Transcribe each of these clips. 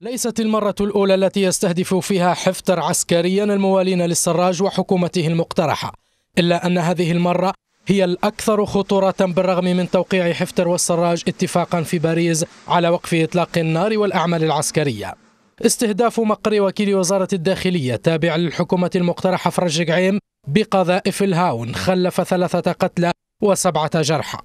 ليست المرة الأولى التي يستهدف فيها حفتر عسكريا الموالين للسراج وحكومته المقترحة إلا أن هذه المرة هي الأكثر خطورة بالرغم من توقيع حفتر والسراج اتفاقا في باريس على وقف إطلاق النار والأعمال العسكرية استهداف مقر وكيل وزارة الداخلية تابع للحكومة المقترحة فرج عيم بقذائف الهاون خلف ثلاثة قتلى وسبعة جرحى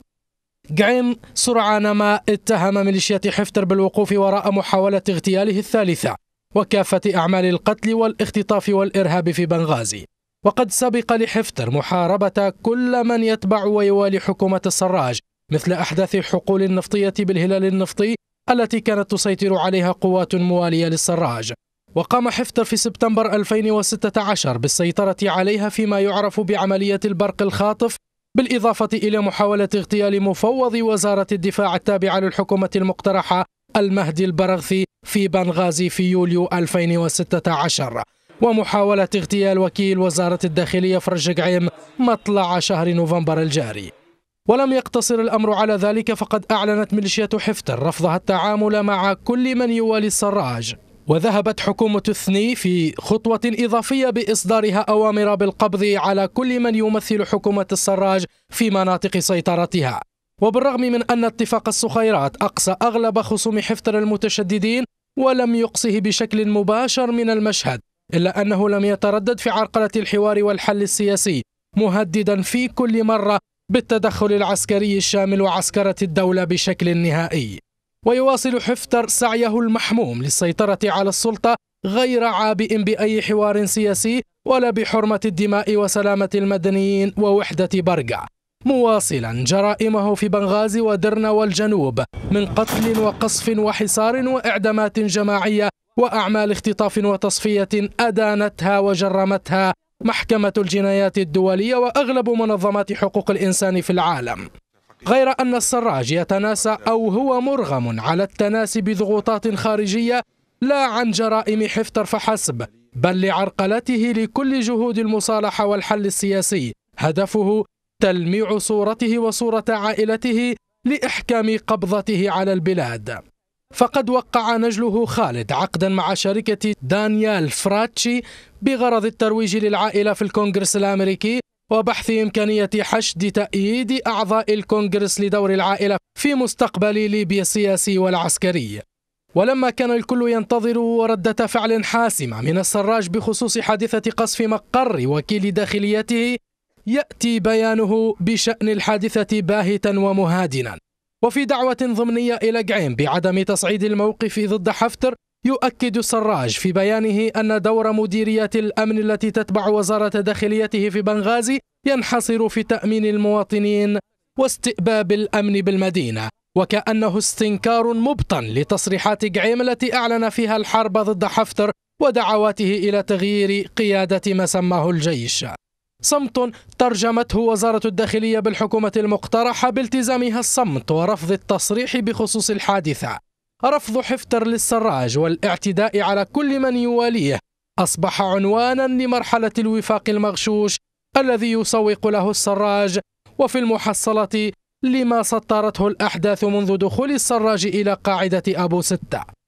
قعيم سرعان ما اتهم ميليشيات حفتر بالوقوف وراء محاولة اغتياله الثالثة وكافة أعمال القتل والاختطاف والإرهاب في بنغازي وقد سبق لحفتر محاربة كل من يتبع ويوالي حكومة السراج مثل أحداث حقول النفطية بالهلال النفطي التي كانت تسيطر عليها قوات موالية للسراج وقام حفتر في سبتمبر 2016 بالسيطرة عليها فيما يعرف بعملية البرق الخاطف بالإضافة إلى محاولة اغتيال مفوض وزارة الدفاع التابعة للحكومة المقترحة المهدي البرغثي في بنغازي في يوليو 2016 ومحاولة اغتيال وكيل وزارة الداخلية فرج قعيم مطلع شهر نوفمبر الجاري ولم يقتصر الأمر على ذلك فقد أعلنت ميليشيات حفتر رفضها التعامل مع كل من يوالي السراج وذهبت حكومة الثني في خطوة إضافية بإصدارها أوامر بالقبض على كل من يمثل حكومة السراج في مناطق سيطرتها وبالرغم من أن اتفاق الصخيرات أقصى أغلب خصوم حفتر المتشددين ولم يقصه بشكل مباشر من المشهد إلا أنه لم يتردد في عرقلة الحوار والحل السياسي مهددا في كل مرة بالتدخل العسكري الشامل وعسكرة الدولة بشكل نهائي ويواصل حفتر سعيه المحموم للسيطرة على السلطة غير عابئ بأي حوار سياسي ولا بحرمة الدماء وسلامة المدنيين ووحدة برقع مواصلا جرائمه في بنغازي ودرنا والجنوب من قتل وقصف وحصار وإعدامات جماعية وأعمال اختطاف وتصفية أدانتها وجرمتها محكمة الجنايات الدولية وأغلب منظمات حقوق الإنسان في العالم غير أن السراج يتناسى أو هو مرغم على التناسي بضغوطات خارجية لا عن جرائم حفتر فحسب بل لعرقلته لكل جهود المصالحة والحل السياسي هدفه تلميع صورته وصورة عائلته لإحكام قبضته على البلاد فقد وقع نجله خالد عقدا مع شركة دانيال فراتشي بغرض الترويج للعائلة في الكونغرس الأمريكي وبحث إمكانية حشد تأييد أعضاء الكونغرس لدور العائلة في مستقبل ليبيا السياسي والعسكري ولما كان الكل ينتظر ردة فعل حاسمة من السراج بخصوص حادثة قصف مقر وكيل داخليته يأتي بيانه بشأن الحادثة باهتا ومهادنا وفي دعوة ضمنية إلى جعيم بعدم تصعيد الموقف ضد حفتر يؤكد سراج في بيانه أن دور مديريات الأمن التي تتبع وزارة داخليته في بنغازي ينحصر في تأمين المواطنين واستئباب الأمن بالمدينة وكأنه استنكار مبطن لتصريحات جعيم التي أعلن فيها الحرب ضد حفتر ودعواته إلى تغيير قيادة ما سماه الجيش صمت ترجمته وزارة الداخلية بالحكومة المقترحة بالتزامها الصمت ورفض التصريح بخصوص الحادثة رفض حفتر للسراج والاعتداء على كل من يواليه أصبح عنوانا لمرحلة الوفاق المغشوش الذي يسوق له السراج وفي المحصلة لما سطرته الأحداث منذ دخول السراج إلى قاعدة أبو ستة